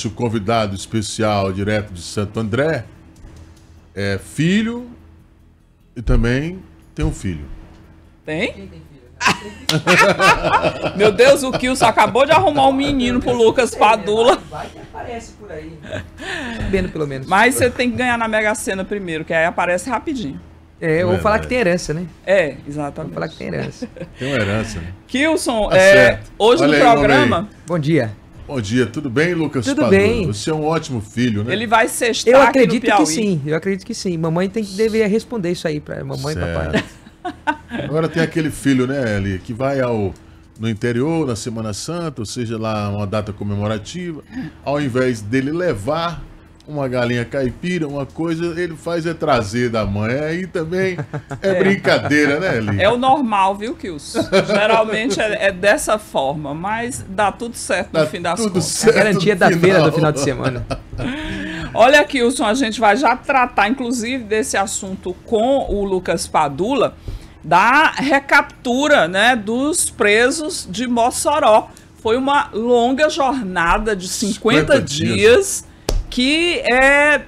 nosso convidado especial, direto de Santo André, é filho e também tem um filho. Tem? Meu Deus, o Kilson acabou de arrumar um menino pro Lucas Padula. Vai que aparece por aí. Né? Sabendo pelo menos. Mas você tem que ganhar na Mega Sena primeiro, que aí aparece rapidinho. É, vou falar que tem herança, né? É, exatamente. Vou falar que tem herança. Tem uma herança. Né? Kilson, tá é, hoje Olha no aí, programa. Bom dia. Bom dia, tudo bem, Lucas? Tudo bem. Você é um ótimo filho, né? Ele vai sextar Eu acredito que sim, eu acredito que sim. Mamãe tem que deveria responder isso aí para mamãe certo. e papai. Agora tem aquele filho, né, Eli, que vai ao no interior na Semana Santa, ou seja lá uma data comemorativa, ao invés dele levar uma galinha caipira, uma coisa, ele faz é trazer da mãe. Aí é, também é, é. brincadeira, né, Eli? É o normal, viu, Kils? Geralmente é, é, dessa forma, mas dá tudo certo dá no fim das tudo contas. Certo é garantia da final. feira do final de semana. Olha, Kilson, a gente vai já tratar, inclusive, desse assunto com o Lucas Padula, da recaptura né, dos presos de Mossoró. Foi uma longa jornada de 50, 50 dias. dias que é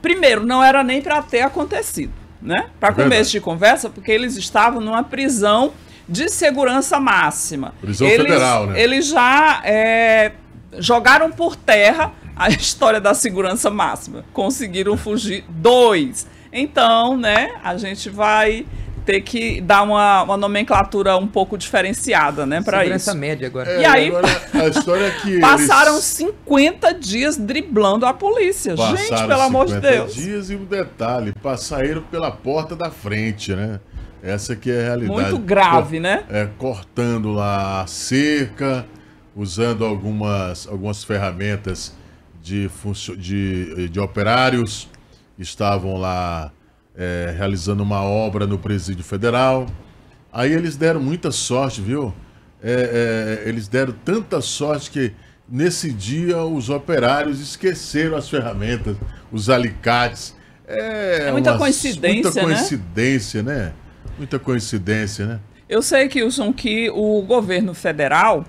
primeiro não era nem para ter acontecido, né? Para é começo verdade. de conversa, porque eles estavam numa prisão de segurança máxima. Prisão eles, federal, né? Eles já é, jogaram por terra a história da segurança máxima. Conseguiram fugir dois. Então, né? A gente vai ter que dar uma, uma nomenclatura um pouco diferenciada, né, para isso. Segurança média agora. É, e aí agora, a história é que passaram eles... 50 dias driblando a polícia. Passaram Gente, pelo amor de Deus. 50 dias e um detalhe, saíram pela porta da frente, né? Essa aqui é a realidade. Muito grave, né? É, cortando lá a cerca, usando algumas, algumas ferramentas de, de, de operários estavam lá é, realizando uma obra no Presídio Federal. Aí eles deram muita sorte, viu? É, é, eles deram tanta sorte que nesse dia os operários esqueceram as ferramentas, os alicates. É, é muita uma, coincidência, muita né? coincidência, né? né? Muita coincidência, né? Eu sei, Kilson, que o governo federal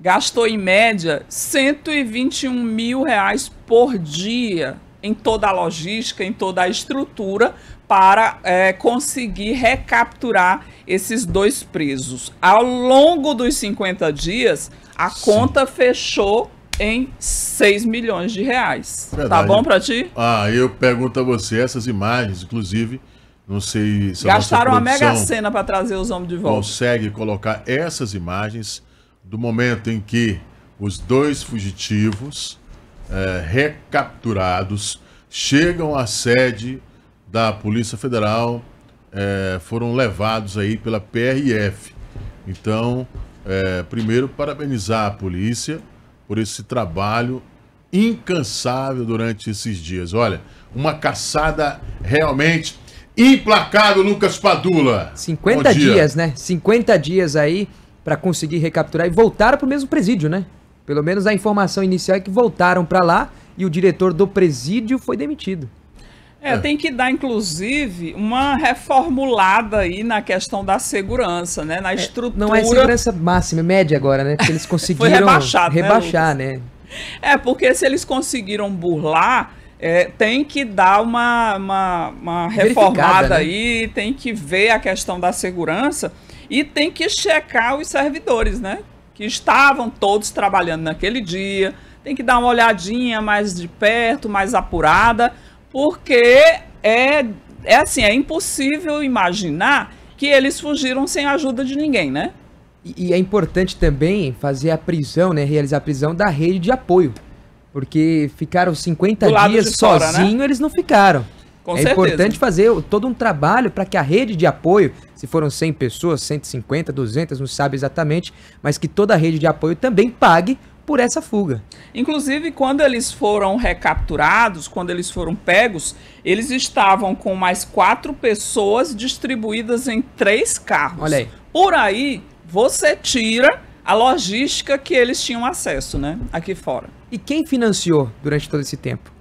gastou em média 121 mil reais por dia em toda a logística, em toda a estrutura, para é, conseguir recapturar esses dois presos. Ao longo dos 50 dias, a Sim. conta fechou em 6 milhões de reais. Tá Verdade. Tá bom para ti? Ah, eu pergunto a você, essas imagens, inclusive, não sei se Gastaram uma mega cena para trazer os homens de volta. Consegue colocar essas imagens do momento em que os dois fugitivos é, recapturados, chegam à sede da Polícia Federal, é, foram levados aí pela PRF. Então, é, primeiro, parabenizar a polícia por esse trabalho incansável durante esses dias. Olha, uma caçada realmente implacável, Lucas Padula. 50 dias, né? 50 dias aí para conseguir recapturar e voltar para o mesmo presídio, né? Pelo menos a informação inicial é que voltaram para lá e o diretor do presídio foi demitido. É, tem que dar, inclusive, uma reformulada aí na questão da segurança, né? Na é, estrutura. não é segurança máxima, é média agora, né? Porque eles conseguiram né, rebaixar, rebaixar né, né? É, porque se eles conseguiram burlar, é, tem que dar uma, uma, uma reformada né? aí, tem que ver a questão da segurança e tem que checar os servidores, né? que estavam todos trabalhando naquele dia. Tem que dar uma olhadinha mais de perto, mais apurada, porque é, é assim, é impossível imaginar que eles fugiram sem a ajuda de ninguém, né? E, é importante também fazer a prisão, né? Realizar a prisão da rede de apoio. Porque ficaram 50 dias sozinhos, né? eles não ficaram. Com é certeza. importante fazer todo um trabalho para que a rede de apoio se foram 100 pessoas, 150, 200, não sabe exatamente, mas que toda a rede de apoio também pague por essa fuga. Inclusive, quando eles foram recapturados, quando eles foram pegos, eles estavam com mais quatro pessoas distribuídas em três carros. Olha aí. Por aí, você tira a logística que eles tinham acesso, né? Aqui fora. E quem financiou durante todo esse tempo?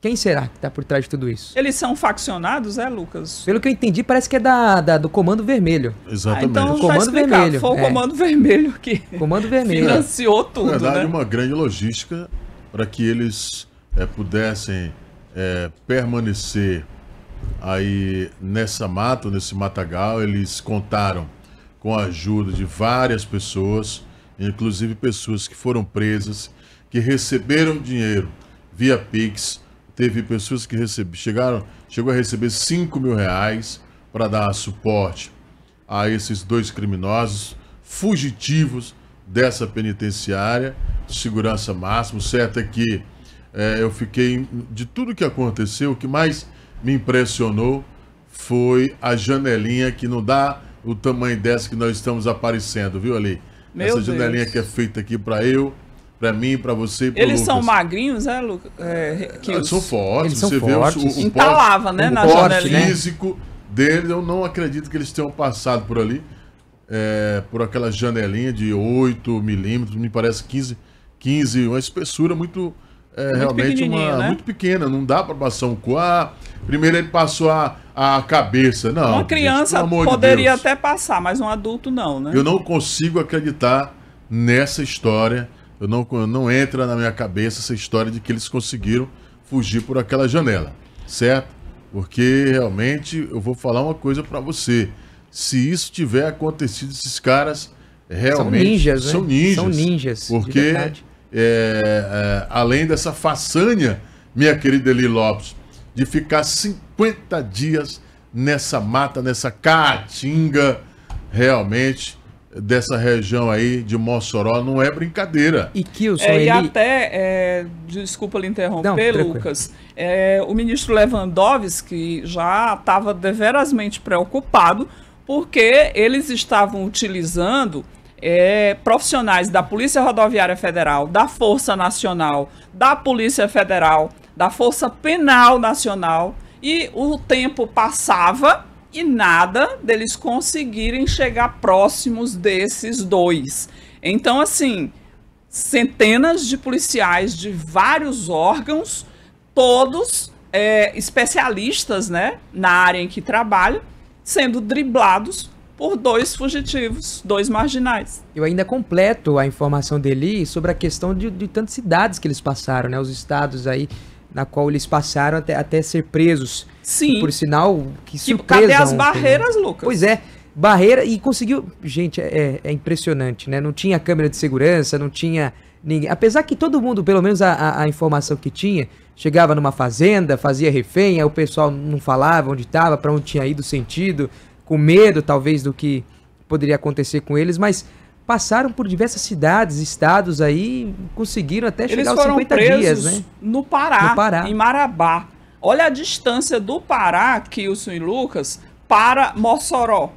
Quem será que está por trás de tudo isso? Eles são faccionados, é, Lucas? Pelo que eu entendi, parece que é da, da do Comando Vermelho. Exatamente. Ah, então, ah, o então Comando tá Vermelho. Foi o é. Comando é. Vermelho que Comando Vermelho. financiou tudo, Na verdade, né? uma grande logística para que eles é, pudessem é, permanecer aí nessa mata, nesse matagal. Eles contaram com a ajuda de várias pessoas, inclusive pessoas que foram presas, que receberam dinheiro via Pix, Teve pessoas que recebe, chegaram, chegou a receber 5 mil reais para dar suporte a esses dois criminosos fugitivos dessa penitenciária de segurança máxima. certo é que é, eu fiquei, de tudo que aconteceu, o que mais me impressionou foi a janelinha que não dá o tamanho dessa que nós estamos aparecendo, viu, Ali? Meu Essa janelinha Deus. que é feita aqui para eu, para mim, para você. Pro eles Lucas. são magrinhos, né, Lucas? É, os... São fortes, eles você são vê fortes. o, o, o entalava, né, o na porte físico né? deles. Eu não acredito que eles tenham passado por ali, é, por aquela janelinha de 8 milímetros, me parece 15, 15, uma espessura muito. É, realmente uma né? muito pequena, não dá para passar um coar. Primeiro ele passou a, a cabeça, não. Uma criança gente, poderia de até passar, mas um adulto não, né? Eu não consigo acreditar nessa história eu não, não entra na minha cabeça essa história de que eles conseguiram fugir por aquela janela, certo? Porque realmente eu vou falar uma coisa para você. Se isso tiver acontecido, esses caras é, realmente né? são ninjas, são, né? ninjas, são ninjas. Porque de é, é, além dessa façanha, minha querida Eli Lopes, de ficar 50 dias nessa mata, nessa caatinga, realmente dessa região aí de Mossoró não é brincadeira. E que o é, E até, é, desculpa lhe interromper, não, Lucas, é, o ministro Lewandowski já estava deverasmente preocupado porque eles estavam utilizando é, profissionais da Polícia Rodoviária Federal, da Força Nacional, da Polícia Federal, da Força Penal Nacional, e o tempo passava e nada deles conseguirem chegar próximos desses dois. Então, assim, centenas de policiais de vários órgãos, todos é, especialistas né, na área em que trabalham, sendo driblados por dois fugitivos, dois marginais. Eu ainda completo a informação dele sobre a questão de, de tantas cidades que eles passaram, né? Os estados aí na qual eles passaram até, até ser presos. Sim. E, por sinal, que surpresa. Cadê as ontem, né? barreiras, né? Lucas? Pois é, barreira e conseguiu. Gente, é, é, impressionante, né? Não tinha câmera de segurança, não tinha ninguém. Apesar que todo mundo, pelo menos a, a, a informação que tinha, chegava numa fazenda, fazia refém, aí o pessoal não falava onde estava, para onde tinha ido o sentido, com medo talvez do que poderia acontecer com eles, mas passaram por diversas cidades, estados aí, conseguiram até chegar Eles aos 50 dias, né? No Pará, no Pará, em Marabá. Olha a distância do Pará, Kilson e Lucas, para Mossoró.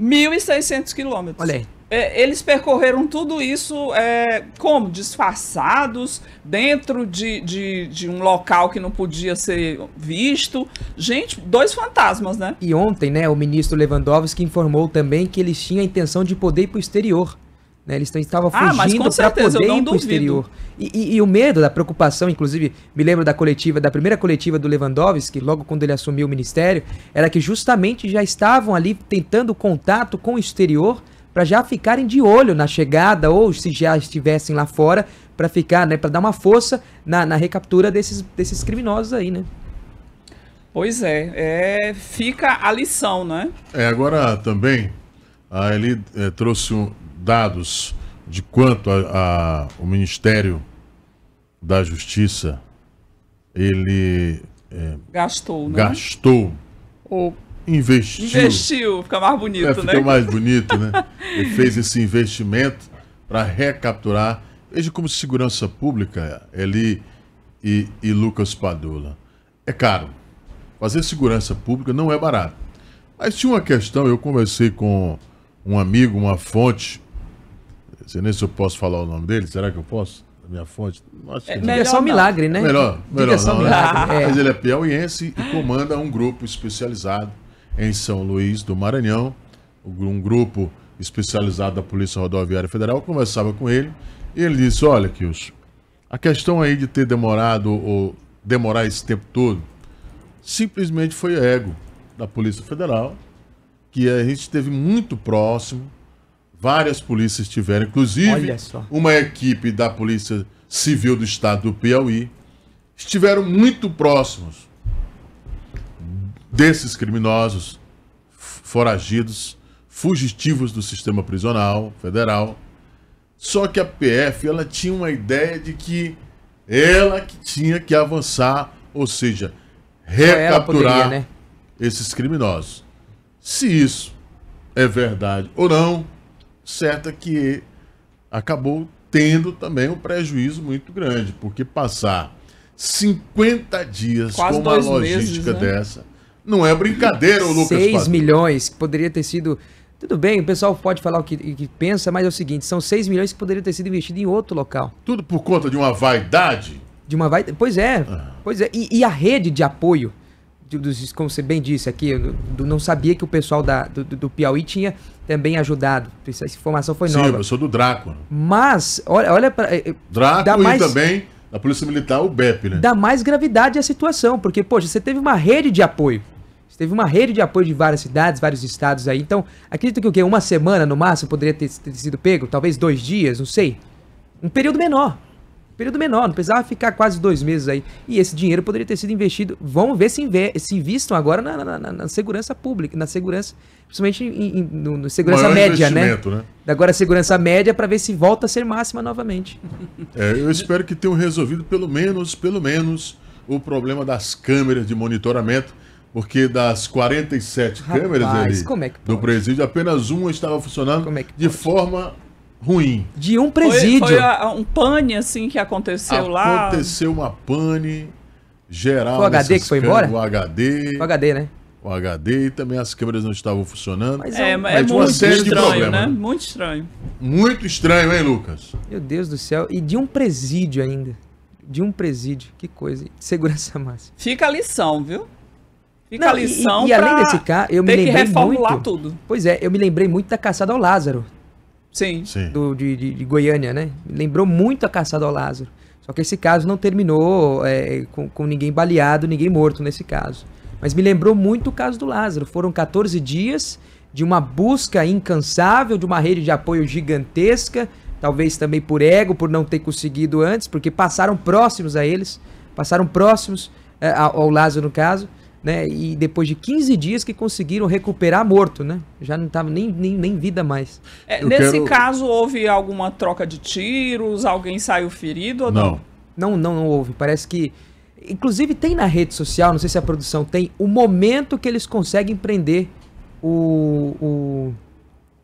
1.600 quilômetros. Olha aí é, eles percorreram tudo isso é, como? Disfarçados, dentro de, de, de, um local que não podia ser visto. Gente, dois fantasmas, né? E ontem, né, o ministro Lewandowski informou também que eles tinham a intenção de poder ir para o exterior. Né? Eles estavam ah, fugindo ah, para poder ir para o exterior. E, e, e, o medo, da preocupação, inclusive, me lembro da coletiva, da primeira coletiva do Lewandowski, logo quando ele assumiu o ministério, era que justamente já estavam ali tentando contato com o exterior para já ficarem de olho na chegada ou se já estivessem lá fora para ficar, né, para dar uma força na, na recaptura desses, desses criminosos aí, né? Pois é, é, fica a lição, né? É, agora também, a ele é, trouxe um, dados de quanto a, a, o Ministério da Justiça ele é, gastou, né? gastou Ou investiu. Investiu, fica mais bonito, é, né? fica mais bonito, né? Ele fez esse investimento para recapturar. Veja como segurança pública, Eli e, e Lucas Padula. É caro. Fazer segurança pública não é barato. Mas tinha uma questão, eu conversei com um amigo, uma fonte. Não sei nem se eu posso falar o nome dele, será que eu posso? minha fonte? Acho é, melhor é só um milagre, né? Melhor, melhor não, né? É. Mas ele é piauiense e comanda um grupo especializado em São Luís do Maranhão. Um grupo especializado da Polícia Rodoviária Federal conversava com ele e ele disse: Olha, Kilson, a questão aí de ter demorado ou demorar esse tempo todo simplesmente foi ego da Polícia Federal, que a gente esteve muito próximo, várias polícias tiveram, inclusive uma equipe da Polícia Civil do Estado do Piauí, estiveram muito próximos desses criminosos foragidos, fugitivos do sistema prisional federal. Só que a PF ela tinha uma ideia de que ela que tinha que avançar, ou seja, recapturar poderia, né? esses criminosos. Se isso é verdade ou não, certo é que acabou tendo também um prejuízo muito grande, porque passar 50 dias Quase com uma logística meses, né? dessa não é brincadeira, o Lucas. 6 Padre. milhões, que poderia ter sido. Tudo bem, o pessoal pode falar o que, que pensa, mas é o seguinte: são 6 milhões que poderiam ter sido investidos em outro local. Tudo por conta de uma vaidade? De uma vaidade. Pois é, ah. pois é. E, e, a rede de apoio, dos, como você bem disse aqui, eu não sabia que o pessoal da, do, do Piauí tinha também ajudado. Essa informação foi nova. Sim, eu sou do Draco. Mas, olha, olha para. Eh, eh, Draco mais... e também a Polícia Militar, o BEP, né? Dá mais gravidade à situação, porque, poxa, você teve uma rede de apoio teve uma rede de apoio de várias cidades, vários estados aí. Então, acredito que o quê? Uma semana no máximo poderia ter, ter sido pego? Talvez dois dias, não sei. Um período menor. Um período menor, não precisava ficar quase dois meses aí. E esse dinheiro poderia ter sido investido. Vamos ver se, inve se investam agora na, na, na, na, segurança pública, na segurança, principalmente em, em no, no, segurança Maior média, né? né? Agora segurança média para ver se volta a ser máxima novamente. É, eu espero que tenham resolvido pelo menos, pelo menos, o problema das câmeras de monitoramento porque das 47 Rapaz, câmeras ali, é do presídio, apenas uma estava funcionando é de forma ruim. De um presídio. Foi, foi a, um pane assim que aconteceu Aconteceu lá. Aconteceu uma pane geral. Foi o HD que foi câmeras, embora? O HD. O HD, né? O HD e também as câmeras não estavam funcionando. Mas é, é, é mas é muito uma série estranho, de problemas. né? Muito estranho. Muito estranho, hein, Lucas? Meu Deus do céu. E de um presídio ainda. De um presídio. Que coisa. Segurança máxima. Fica a lição, viu? Fica Não, a lição e, e além desse caso, eu me lembrei muito. Tudo. Pois é, eu me lembrei muito da caçada ao Lázaro. Sim. Sim. Do, de, de, de, Goiânia, né? Me lembrou muito a caçada ao Lázaro. Só que esse caso não terminou é, com, com ninguém baleado, ninguém morto nesse caso. Mas me lembrou muito o caso do Lázaro. Foram 14 dias de uma busca incansável, de uma rede de apoio gigantesca, talvez também por ego, por não ter conseguido antes, porque passaram próximos a eles, passaram próximos é, ao, ao Lázaro no caso, né? E depois de 15 dias que conseguiram recuperar morto, né? Já não tava nem, nem, nem vida mais. É, nesse quero... caso, houve alguma troca de tiros? Alguém saiu ferido ou não? Não, não, não, houve. Parece que. Inclusive tem na rede social, não sei se a produção tem, o momento que eles conseguem prender o, o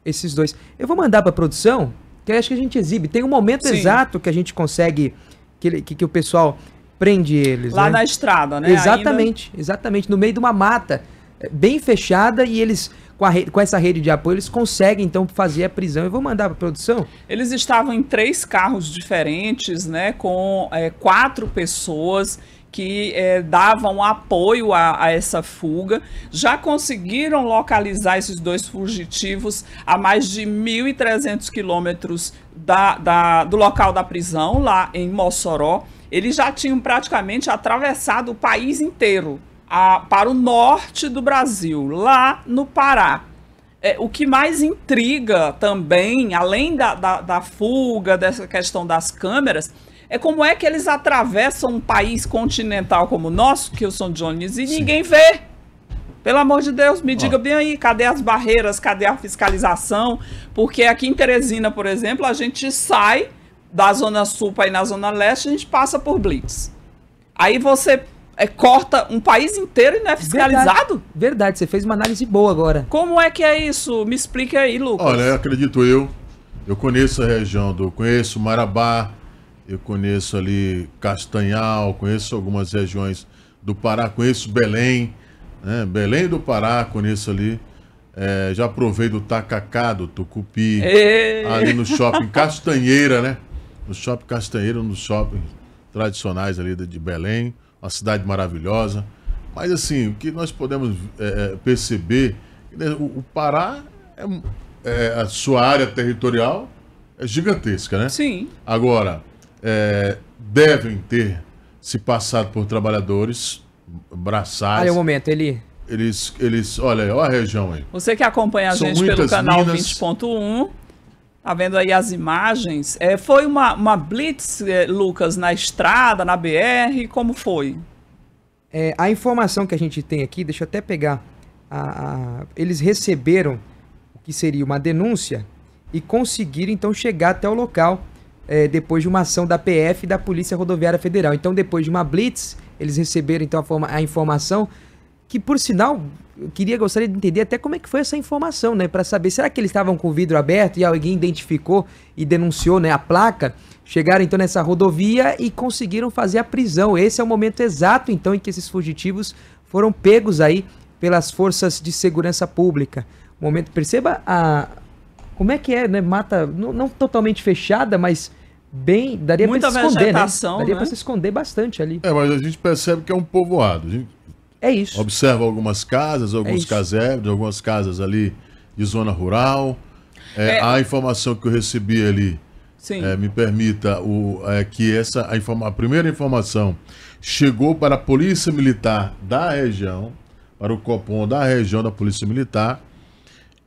esses dois. Eu vou mandar para produção, que acho que a gente exibe. Tem um momento Sim. exato que a gente consegue que, que, que, o pessoal prende eles. Lá né? na estrada, né? Exatamente, Ainda... exatamente. No meio de uma mata eh, bem fechada e eles com, rede, com, essa rede de apoio, eles conseguem então fazer a prisão. Eu vou mandar para produção. Eles estavam em três carros diferentes, né, com é, quatro pessoas que é, davam apoio a, a, essa fuga. Já conseguiram localizar esses dois fugitivos a mais de 1.300 quilômetros da, da, do local da prisão, lá em Mossoró eles já tinham praticamente atravessado o país inteiro a, para o norte do Brasil, lá no Pará. É, o que mais intriga também, além da, da, da fuga, dessa questão das câmeras, é como é que eles atravessam um país continental como o nosso, que eu sou Jones, e Sim. ninguém vê. Pelo amor de Deus, me diga bem aí, cadê as barreiras, cadê a fiscalização? Porque aqui em Teresina, por exemplo, a gente sai da Zona Sul para ir na Zona Leste, a gente passa por Blitz. Aí você é, corta um país inteiro e não é fiscalizado? Verdade, verdade, você fez uma análise boa agora. Como é que é isso? Me explique aí, Lucas. Olha, acredito eu. Eu conheço a região do. Conheço Marabá, eu conheço ali Castanhal, conheço algumas regiões do Pará, conheço Belém, né? Belém do Pará, conheço ali. É, já provei do tacacá, do tucupi, Ei. ali no shopping Castanheira, né? no Shopping Castanheiro, um dos shoppings tradicionais ali de Belém, uma cidade maravilhosa. Mas assim, o que nós podemos é, é perceber, é o, o Pará é, é, a sua área territorial é gigantesca, né? Sim. Agora, é, devem ter se passado por trabalhadores braçais. Olha o momento, ele eles, eles, olha, olha a região aí. Você que acompanha a São gente pelo canal 20.1, Tá vendo aí as imagens? É, foi uma, uma blitz, é, Lucas, na estrada, na BR? Como foi? É, a informação que a gente tem aqui, deixa eu até pegar. A, a, eles receberam o que seria uma denúncia e conseguiram então chegar até o local é, depois de uma ação da PF e da Polícia Rodoviária Federal. Então, depois de uma blitz, eles receberam então a, forma, a informação que por sinal, eu queria gostaria de entender até como é que foi essa informação, né, para saber será que eles estavam com o vidro aberto e alguém identificou e denunciou, né, a placa? Chegaram então nessa rodovia e conseguiram fazer a prisão. Esse é o momento exato então em que esses fugitivos foram pegos aí pelas forças de segurança pública. Momento, perceba a como é que é, né, mata não, não totalmente fechada, mas bem, daria para se esconder, né? Daria né? para se esconder bastante ali. É, mas a gente percebe que é um povoado. A gente é isso. Observa algumas casas, é alguns é casebres, algumas casas ali de zona rural. É, é... A informação que eu recebi ali, é, me permita, o, é que essa a, informa, a primeira informação chegou para a Polícia Militar da região, para o COPOM da região da Polícia Militar,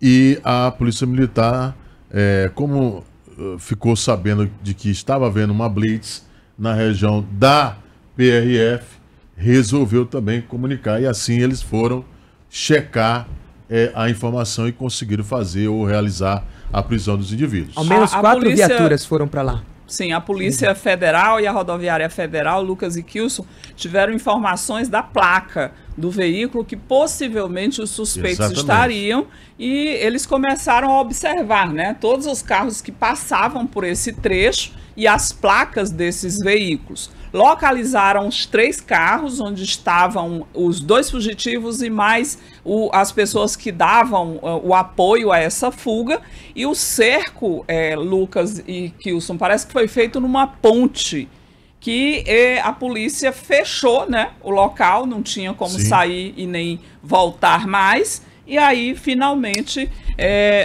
e a Polícia Militar, é, como eh, ficou sabendo de que estava havendo uma blitz na região da PRF, resolveu também comunicar. E assim eles foram checar é, a informação e conseguiram fazer ou realizar a prisão dos indivíduos. Ao menos a, a quatro polícia... viaturas foram para lá. Sim, a Polícia Sim. Federal e a Rodoviária Federal, Lucas e Kilson, tiveram informações da placa do veículo que possivelmente os suspeitos Exatamente. estariam e eles começaram a observar, né, todos os carros que passavam por esse trecho e as placas desses veículos localizaram os três carros onde estavam os dois fugitivos e mais o, as pessoas que davam eh, o apoio a essa fuga. E o cerco, é, Lucas e Kilson, parece que foi feito numa ponte que eh, a polícia fechou né, o local, não tinha como Sim. sair e nem voltar mais. E aí, finalmente,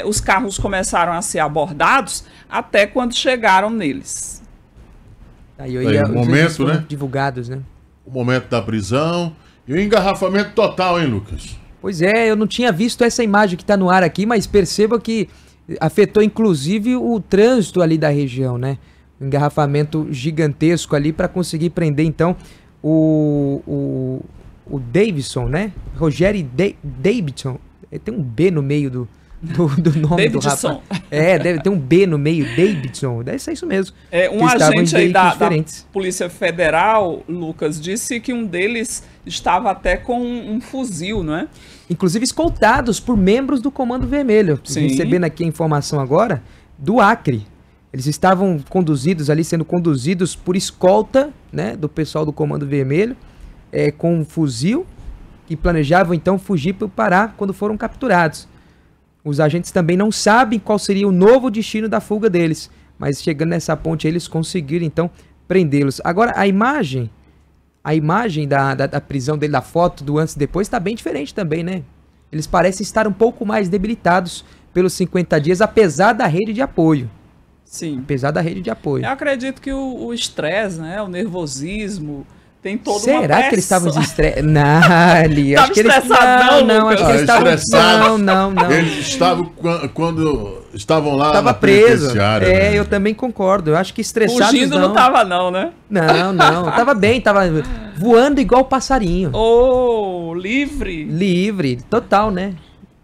os carros começaram a ser abordados até quando chegaram neles. Aí, aí é o momento, né? Divulgados, né? O momento da prisão e o engarrafamento total, hein, Lucas? Pois é, eu não tinha visto essa imagem que está no ar aqui, mas perceba que afetou inclusive o trânsito ali da região, né? Um engarrafamento gigantesco ali para conseguir prender, então, o, o, o Davidson, né? Rogério De Davidson. Tem um B no meio do, do, do nome Davidson. do rapaz. É, deve ter um B no meio, Davidson. Deve ser isso mesmo. É, um agente aí da, da, Polícia Federal, Lucas, disse que um deles estava até com um, um fuzil, não é? Inclusive escoltados por membros do Comando Vermelho. Sim. Recebendo aqui a informação agora do Acre. Eles estavam conduzidos ali, sendo conduzidos por escolta, né, do pessoal do Comando Vermelho, é, com um fuzil, e planejavam então fugir para o Pará quando foram capturados. Os agentes também não sabem qual seria o novo destino da fuga deles, mas chegando nessa ponte eles conseguiram então prendê-los. Agora a imagem, a imagem da, da, da, prisão dele, da foto do antes e depois está bem diferente também, né? Eles parecem estar um pouco mais debilitados pelos 50 dias, apesar da rede de apoio. Sim. Apesar da rede de apoio. Eu acredito que o estresse, né, o nervosismo, tem todo Será que eles estavam estressados? Não, ali. acho que eles... Não, não, acho que eles estavam Não, não, não. Eles estavam quando estavam lá Tava preso. É, né? eu também concordo. Eu acho que estressado Fugindo não. não tava não, né? Não, não. tava bem, tava voando igual passarinho. Oh, livre. Livre, total, né?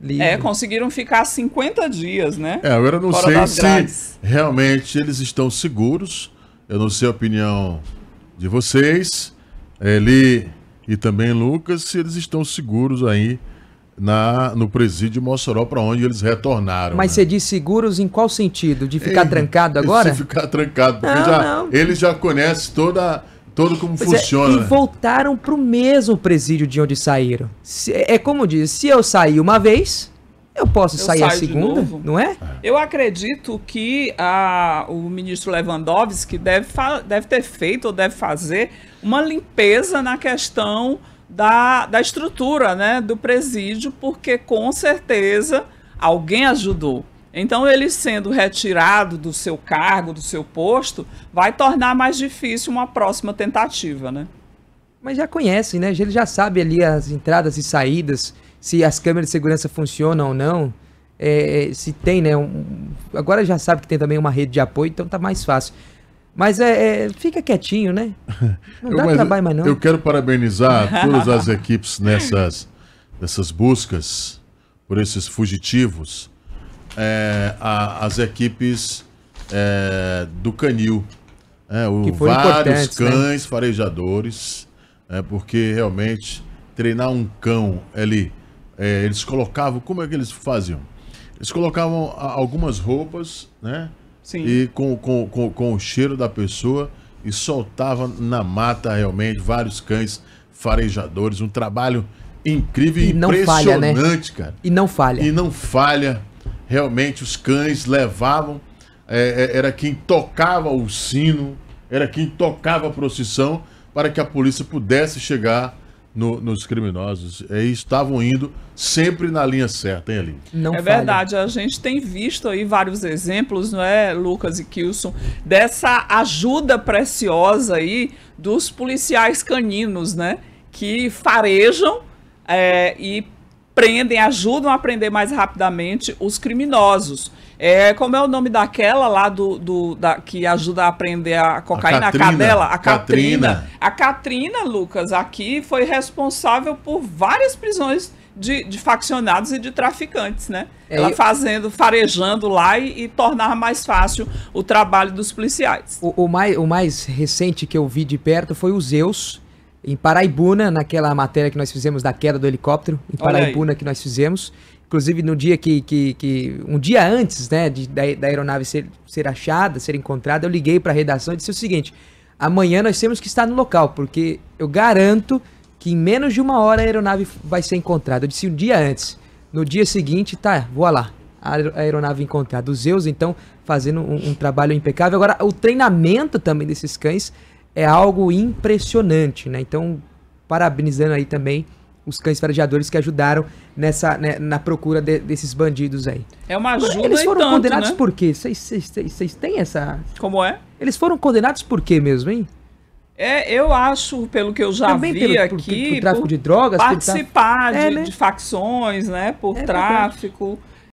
Livre. É, conseguiram ficar 50 dias, né? É, agora eu não Fora sei se realmente eles estão seguros. Eu não sei a opinião de vocês ele e também Lucas, se eles estão seguros aí na, no presídio Mossoró, para onde eles retornaram. Mas né? você diz seguros em qual sentido? De ficar Ei, trancado agora? De ficar trancado, porque não, já, não. ele já conhece toda todo como pois é, funciona. É, e né? voltaram para o mesmo presídio de onde saíram. Se, é, é como diz, se eu sair uma vez, eu posso eu sair a segunda, não é? é? Eu acredito que a, o ministro Lewandowski deve, deve ter feito ou deve fazer uma limpeza na questão da, da estrutura né, do presídio, porque com certeza alguém ajudou. Então, ele sendo retirado do seu cargo, do seu posto, vai tornar mais difícil uma próxima tentativa, né? Mas já conhecem, né? Ele já sabe ali as entradas e saídas, se as câmeras de segurança funcionam ou não. É, é se tem, né? Um, agora já sabe que tem também uma rede de apoio, então tá mais fácil. Mas é, é, fica quietinho, né? Não dá eu, mas, trabalho mais não. Eu quero parabenizar todas as equipes nessas, nessas buscas por esses fugitivos. É, a, as equipes é, do canil. É, o, vários né? cães né? farejadores, é, porque realmente treinar um cão ali, é, eles colocavam, como é que eles faziam? Eles colocavam algumas roupas, né? Sim. e com, com, com, com o cheiro da pessoa e soltava na mata realmente vários cães farejadores, um trabalho incrível e impressionante, falha, né? cara. E não falha. E não falha. Realmente os cães levavam, é, é, era quem tocava o sino, era quem tocava a procissão para que a polícia pudesse chegar no, nos criminosos. E estavam indo sempre na linha certa, hein, Aline? Não é falha. verdade. A gente tem visto aí vários exemplos, não é, Lucas e Kilson, dessa ajuda preciosa aí dos policiais caninos, né? Que farejam é, e prendem, ajudam a prender mais rapidamente os criminosos. É, como é o nome daquela lá do, do da, que ajuda a prender a cocaína, a, Catrina, a cadela? A Catrina. Catrina. A Catrina, Lucas, aqui foi responsável por várias prisões de, de faccionados e de traficantes, né? É, Ela fazendo, farejando lá e, e, tornar mais fácil o trabalho dos policiais. O, o, mais, o mais recente que eu vi de perto foi o Zeus, em Paraibuna, naquela matéria que nós fizemos da queda do helicóptero, em Paraibuna que nós fizemos. Inclusive no dia que. que, que um dia antes né, de, da, da aeronave ser, ser achada, ser encontrada, eu liguei para a redação e disse o seguinte: amanhã nós temos que estar no local, porque eu garanto que em menos de uma hora a aeronave vai ser encontrada. Eu disse um dia antes. No dia seguinte, tá, vou lá. A aeronave encontrada. Os Zeus, então, fazendo um, um trabalho impecável. Agora, o treinamento também desses cães é algo impressionante, né? Então, parabenizando aí também os cães farejadores que ajudaram nessa, né, na procura de, desses bandidos aí. É uma ajuda Eles foram tanto, condenados né? por quê? Vocês têm essa... Como é? Eles foram condenados por quê mesmo, hein? É, eu acho, pelo que eu já Também vi pelo, aqui, por, por, por tráfico de drogas, participar tá... de, é, né? de, facções, né, por é tráfico. Verdade.